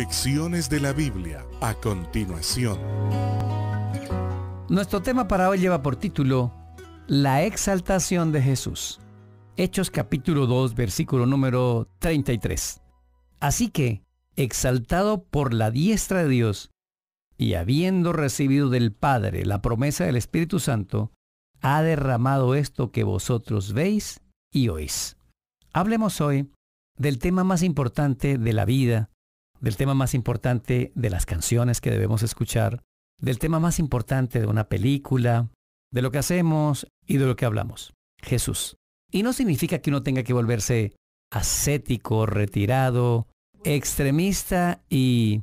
Lecciones de la Biblia a continuación. Nuestro tema para hoy lleva por título La exaltación de Jesús. Hechos capítulo 2, versículo número 33. Así que, exaltado por la diestra de Dios, y habiendo recibido del Padre la promesa del Espíritu Santo, ha derramado esto que vosotros veis y oís. Hablemos hoy del tema más importante de la vida del tema más importante de las canciones que debemos escuchar, del tema más importante de una película, de lo que hacemos y de lo que hablamos. Jesús. Y no significa que uno tenga que volverse ascético, retirado, extremista y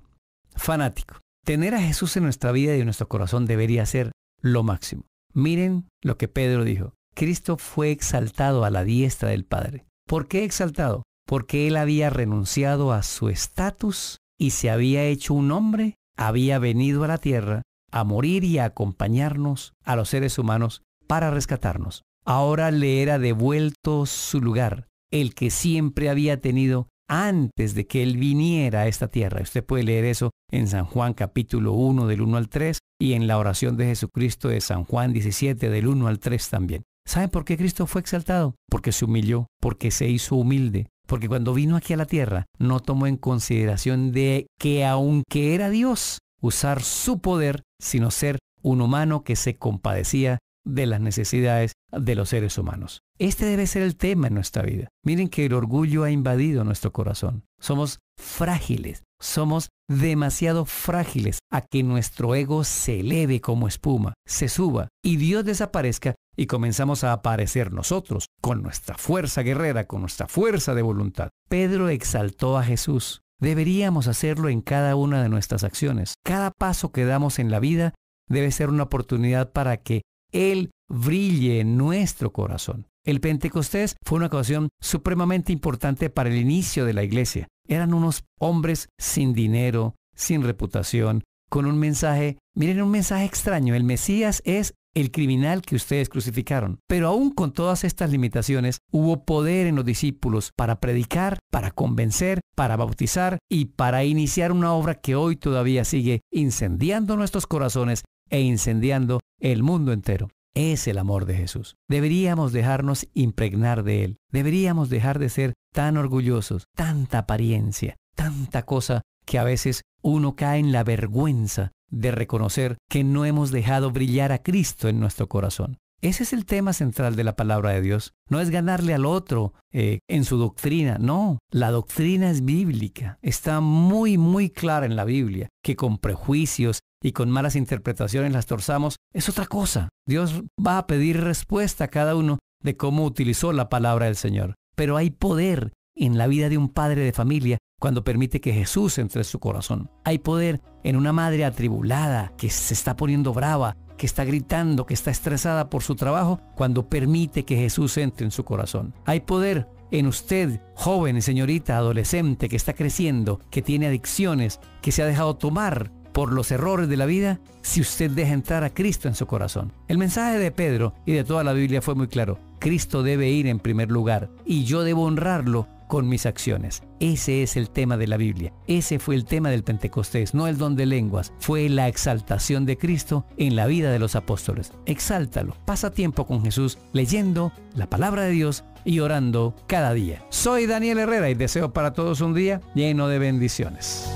fanático. Tener a Jesús en nuestra vida y en nuestro corazón debería ser lo máximo. Miren lo que Pedro dijo. Cristo fue exaltado a la diestra del Padre. ¿Por qué exaltado? porque él había renunciado a su estatus y se había hecho un hombre, había venido a la tierra a morir y a acompañarnos a los seres humanos para rescatarnos. Ahora le era devuelto su lugar, el que siempre había tenido antes de que él viniera a esta tierra. Usted puede leer eso en San Juan capítulo 1 del 1 al 3 y en la oración de Jesucristo de San Juan 17 del 1 al 3 también. ¿Saben por qué Cristo fue exaltado? Porque se humilló, porque se hizo humilde, porque cuando vino aquí a la tierra, no tomó en consideración de que aunque era Dios, usar su poder, sino ser un humano que se compadecía de las necesidades de los seres humanos. Este debe ser el tema en nuestra vida. Miren que el orgullo ha invadido nuestro corazón. Somos frágiles, somos demasiado frágiles a que nuestro ego se eleve como espuma, se suba y Dios desaparezca y comenzamos a aparecer nosotros, con nuestra fuerza guerrera, con nuestra fuerza de voluntad. Pedro exaltó a Jesús. Deberíamos hacerlo en cada una de nuestras acciones. Cada paso que damos en la vida debe ser una oportunidad para que él brille en nuestro corazón. El Pentecostés fue una ocasión supremamente importante para el inicio de la iglesia. Eran unos hombres sin dinero, sin reputación, con un mensaje, miren, un mensaje extraño. El Mesías es el criminal que ustedes crucificaron. Pero aún con todas estas limitaciones, hubo poder en los discípulos para predicar, para convencer, para bautizar y para iniciar una obra que hoy todavía sigue incendiando nuestros corazones e incendiando el mundo entero. Es el amor de Jesús. Deberíamos dejarnos impregnar de Él. Deberíamos dejar de ser tan orgullosos, tanta apariencia, tanta cosa que a veces uno cae en la vergüenza de reconocer que no hemos dejado brillar a Cristo en nuestro corazón. Ese es el tema central de la palabra de Dios. No es ganarle al otro eh, en su doctrina, no. La doctrina es bíblica. Está muy, muy clara en la Biblia, que con prejuicios y con malas interpretaciones las torzamos, es otra cosa. Dios va a pedir respuesta a cada uno de cómo utilizó la palabra del Señor. Pero hay poder en la vida de un padre de familia cuando permite que Jesús entre su corazón. Hay poder en una madre atribulada que se está poniendo brava que está gritando, que está estresada por su trabajo, cuando permite que Jesús entre en su corazón. Hay poder en usted, joven, señorita, adolescente, que está creciendo, que tiene adicciones, que se ha dejado tomar por los errores de la vida, si usted deja entrar a Cristo en su corazón. El mensaje de Pedro y de toda la Biblia fue muy claro. Cristo debe ir en primer lugar y yo debo honrarlo con mis acciones. Ese es el tema de la Biblia. Ese fue el tema del Pentecostés, no el don de lenguas. Fue la exaltación de Cristo en la vida de los apóstoles. Exáltalo. Pasa tiempo con Jesús leyendo la palabra de Dios y orando cada día. Soy Daniel Herrera y deseo para todos un día lleno de bendiciones.